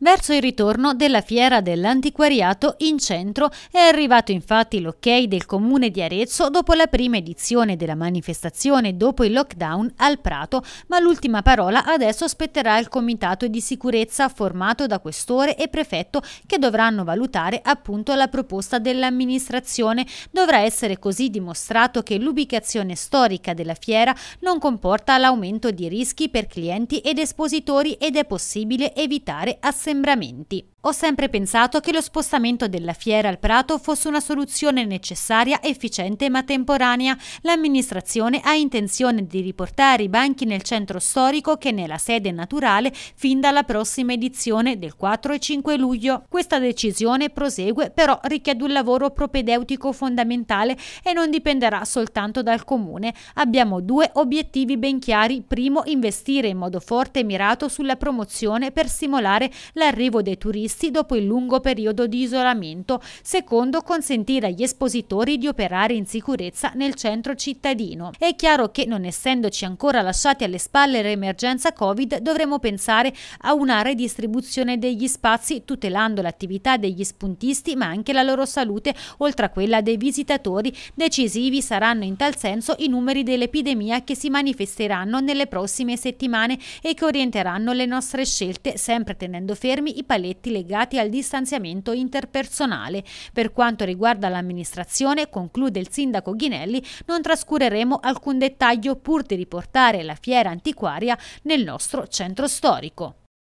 Verso il ritorno della fiera dell'antiquariato in centro è arrivato infatti l'ok del comune di Arezzo dopo la prima edizione della manifestazione dopo il lockdown al Prato, ma l'ultima parola adesso spetterà al comitato di sicurezza formato da questore e prefetto che dovranno valutare appunto la proposta dell'amministrazione. Dovrà essere così dimostrato che l'ubicazione storica della fiera non comporta l'aumento di rischi per clienti ed espositori ed è possibile evitare assenze assembramenti. Ho sempre pensato che lo spostamento della fiera al Prato fosse una soluzione necessaria, efficiente ma temporanea. L'amministrazione ha intenzione di riportare i banchi nel centro storico che è nella sede naturale fin dalla prossima edizione del 4 e 5 luglio. Questa decisione prosegue però richiede un lavoro propedeutico fondamentale e non dipenderà soltanto dal comune. Abbiamo due obiettivi ben chiari. Primo, investire in modo forte e mirato sulla promozione per stimolare l'arrivo dei turisti artisti dopo il lungo periodo di isolamento, secondo consentire agli espositori di operare in sicurezza nel centro cittadino. È chiaro che non essendoci ancora lasciati alle spalle l'emergenza Covid dovremo pensare a una redistribuzione degli spazi tutelando l'attività degli spuntisti ma anche la loro salute oltre a quella dei visitatori. Decisivi saranno in tal senso i numeri dell'epidemia che si manifesteranno nelle prossime settimane e che orienteranno le nostre scelte sempre tenendo fermi i paletti legati legati al distanziamento interpersonale. Per quanto riguarda l'amministrazione, conclude il sindaco Ghinelli, non trascureremo alcun dettaglio pur di riportare la fiera antiquaria nel nostro centro storico.